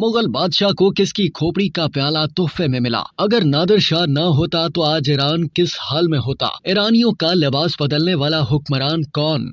मुगल बादशाह को किसकी खोपड़ी का प्याला तोहफे में मिला अगर नादर शाह न ना होता तो आज ईरान किस हाल में होता ईरानियों का लिबास बदलने वाला हुक्मरान कौन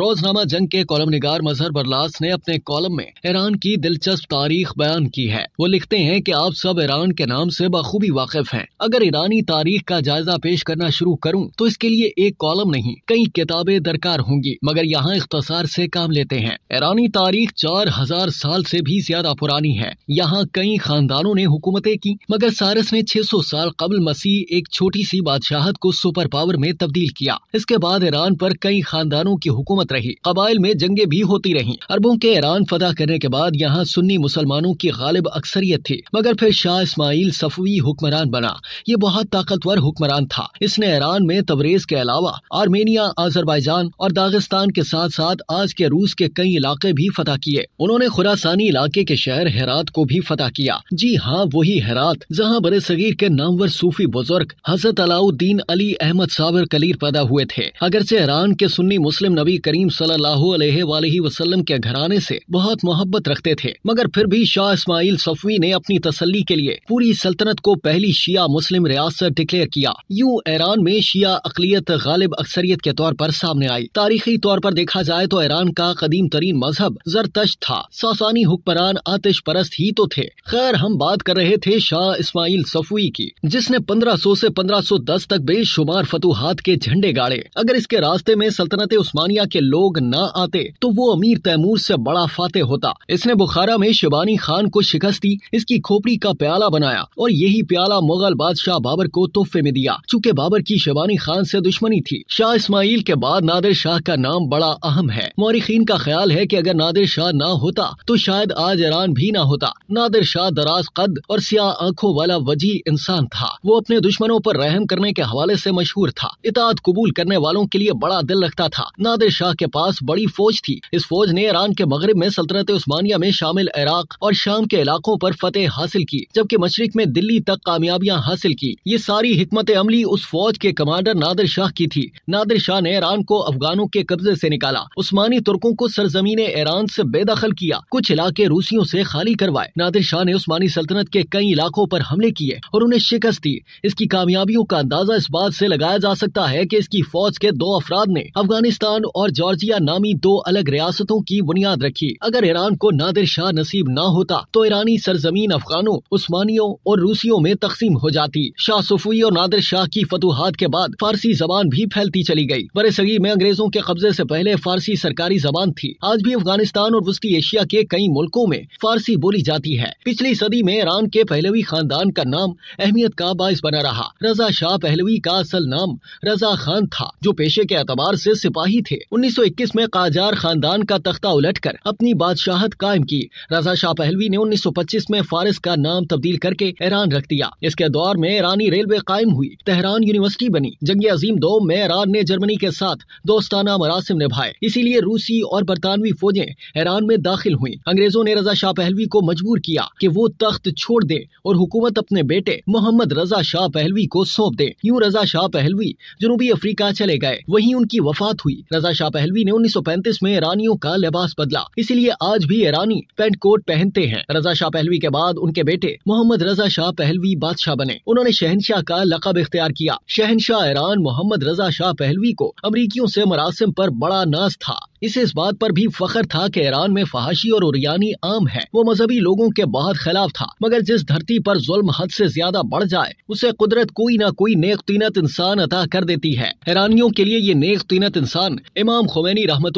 रोजनामा जंग के कॉलम निगार मजहर बरलास ने अपने कॉलम में ईरान की दिलचस्प तारीख बयान की है वो लिखते हैं कि आप सब ईरान के नाम से बखूबी वाकिफ हैं अगर ईरानी तारीख का जायजा पेश करना शुरू करूं तो इसके लिए एक कॉलम नहीं कई किताबें दरकार होंगी मगर यहाँ इख्तसार से काम लेते हैं ईरानी तारीख चार हजार साल से भी ज्यादा पुरानी है यहाँ कई खानदानों ने हुकूमतें की मगर सारस ने सौ साल कबल मसीह एक छोटी सी बादशाहत को सुपर पावर में तब्दील किया इसके बाद ईरान पर कई खानदानों की हुकूमत मुसीबत रही कबाइल में जंगे भी होती रही अरबों के ईरान फतह करने के बाद यहाँ सुन्नी मुसलमानों की गालिब अक्सरियत थी मगर फिर शाह इस्माइल सफवी हुक्मरान बना ये बहुत ताकतवर हुक्मरान था इसने ईरान में तबरेज के अलावा आर्मेनिया आजरबाईजान और दागिस्तान के साथ साथ आज के रूस के कई इलाके भी फतह किए उन्होंने खुरासानी इलाके के शहर हेरात को भी फतह किया जी हाँ वही हेरात जहाँ बड़े सगीर के नामवर सूफी बुजुर्ग हजरत अलाउद्दीन अली अहमद साबर कलीर पैदा हुए थे अगर से ईरान के सुन्नी मुस्लिम नबी करीम करीम सल्लल्लाहु अलैहि के घराने से बहुत मोहब्बत रखते थे मगर फिर भी शाह इसमाइल सफवी ने अपनी तसल्ली के लिए पूरी सल्तनत को पहली शिया मुस्लिम रियासत डिक्लेयर किया यूँ ईरान में शिया अकलीत गालिब अक्सरियत के तौर पर सामने आई तारीखी तौर पर देखा जाए तो ईरान का कदीम तरीन मजहब जरतश था सासानी हुक्मरान आतिश परस्त ही तो थे खैर हम बात कर रहे थे शाह इसमाइल सफवी की जिसने पंद्रह सौ ऐसी पंद्रह सौ दस तक बेशुमार फतूहत के झंडे गाड़े अगर इसके रास्ते में सल्तनत उस्मानिया के के लोग न आते तो वो अमीर तैमूर से बड़ा फाते होता इसने बुखारा में शिबानी खान को शिकस्त दी इसकी खोपड़ी का प्याला बनाया और यही प्याला मुगल बादशाह बाबर को तोहफे में दिया चूँकि बाबर की शिबानी खान ऐसी दुश्मनी थी शाह इसमाइल के बाद नादिर शाह का नाम बड़ा अहम है मौरखीन का ख्याल है की अगर नादिर शाह ना होता तो शायद आज ईरान भी ना होता नादिर शाह दराज कद और सियाह आंखों वाला वजी इंसान था वो अपने दुश्मनों पर रहम करने के हवाले से मशहूर था इताद कबूल करने वालों के लिए बड़ा दिल रखता था नादिर शाह शाह के पास बड़ी फौज थी इस फौज ने ईरान के मगरब में सल्तनत उस्मानिया में शामिल इराक और शाम के इलाकों पर फतेह हासिल की जबकि मशरक में दिल्ली तक कामयाबियां हासिल की ये सारी हमत अमली उस फौज के कमांडर नादिर शाह की थी नादिर शाह ने ईरान को अफगानों के कब्जे से निकाला उस्मानी तुर्कों को सरजमीन ईरान से बेदखल किया कुछ इलाके रूसियों से खाली करवाए नादिर शाह ने उस्मानी सल्तनत के कई इलाकों पर हमले किए और उन्हें शिकस्त दी इसकी कामयाबियों का अंदाजा इस बात से लगाया जा सकता है कि इसकी फौज के दो अफराद ने अफगानिस्तान और जॉर्जिया नामी दो अलग रियासतों की बुनियाद रखी अगर ईरान को नादिर शाह नसीब न होता तो ईरानी सरजमीन अफगानों उस्मानियों और रूसियों में तकसीम हो जाती शाह सुफी और नादिर शाह की फतूहत के बाद फारसी जबान भी फैलती चली गयी बर सगी में अंग्रेजों के कब्जे ऐसी पहले फारसी सरकारी जबान थी आज भी अफगानिस्तान और वस्ती एशिया के कई मुल्कों में फारसी बोली जाती है पिछली सदी में ईरान के पहलवी खानदान का नाम अहमियत का बायस बना रहा रजा शाह पहलवी का असल नाम रजा खान था जो पेशे के अतबार ऐसी सिपाही थे उन्नीस 1921 में काजार खानदान का तख्ता उलटकर अपनी बादशाहत कायम की रजा शाह पहलवी ने 1925 में फारस का नाम तब्दील करके ईरान रख दिया इसके दौर में ईरानी रेलवे कायम हुई तेहरान यूनिवर्सिटी बनी जंग अजीम दो में ईरान ने जर्मनी के साथ दोस्ताना मरासिम निभाए इसीलिए रूसी और बरतानवी फौजें ईरान में दाखिल हुई अंग्रेजों ने रजा शाह पहलवी को मजबूर किया कि वो तख्त छोड़ दे और हुकूमत अपने बेटे मोहम्मद रजा शाह पहलवी को सौंप दे यूँ रजा शाह पहलवी जनूबी अफ्रीका चले गए वही उनकी वफात हुई रजा शाह पहलवी ने 1935 में ईरानियों का लिबास बदला इसीलिए आज भी ईरानी पेंट कोट पहनते हैं रजा शाह पहलवी के बाद उनके बेटे मोहम्मद रजा शाह पहलवी बादशाह बने उन्होंने शहनशाह का लकब इख्तियार किया शहनशाह Iran Mohammad Reza Shah Pahlavi को अमरीकियों ऐसी मरासम आरोप बड़ा नाज था इसे इस बात पर भी फखर था कि ईरान में फहाशी और उरियानी आम है वो मजहबी लोगों के बहुत खिलाफ था मगर जिस धरती पर जुल्म हद से ज्यादा बढ़ जाए उसे कुदरत कोई ना कोई नेक तीनत इंसान अता कर देती है ईरानियों के लिए ये नेक तीनत इंसान इमाम खुमैनी रहमत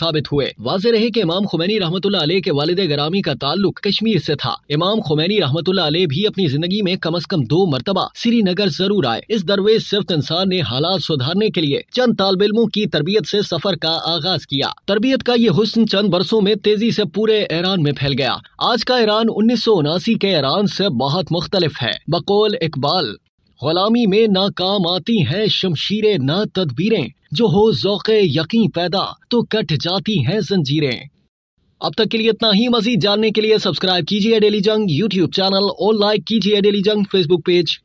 साबित हुए वाज रहे की इमाम खुमैनी रहमत के वालद ग्रामी का ताल्लुक कश्मीर ऐसी था इमाम खुमैनी रहमत भी अपनी जिंदगी में कम अज कम दो मरतबा श्रीनगर जरूर आए इस दरवेज सिर्फ इंसान ने हालात सुधारने के लिए चंद तालब इलमों की तरबियत ऐसी सफर का आगाज किया दिया तरबियत का ये हुस्न चंद बरसों में तेजी से पूरे ईरान में फैल गया आज का ईरान उन्नीस के ईरान से बहुत मुख्तलिफ है बकोल इकबाल गुलामी में ना काम आती हैं शमशीरें ना तदबीरें जो हो जोके यकीन पैदा तो कट जाती हैं जंजीरें अब तक के लिए इतना ही मजीद जानने के लिए सब्सक्राइब कीजिए डेली जंग यूट्यूब चैनल और लाइक कीजिए डेली जंग फेसबुक पेज